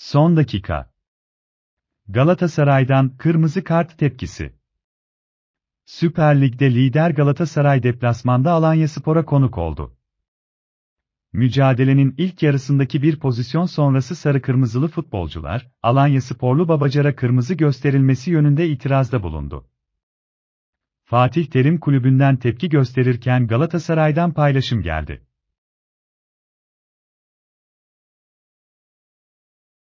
Son dakika. Galatasaray'dan kırmızı kart tepkisi. Süper Lig'de lider Galatasaray deplasmanda Alanyaspor'a konuk oldu. Mücadelenin ilk yarısındaki bir pozisyon sonrası sarı kırmızılı futbolcular, Alanyasporlu Babacar'a kırmızı gösterilmesi yönünde itirazda bulundu. Fatih Terim kulübünden tepki gösterirken Galatasaray'dan paylaşım geldi.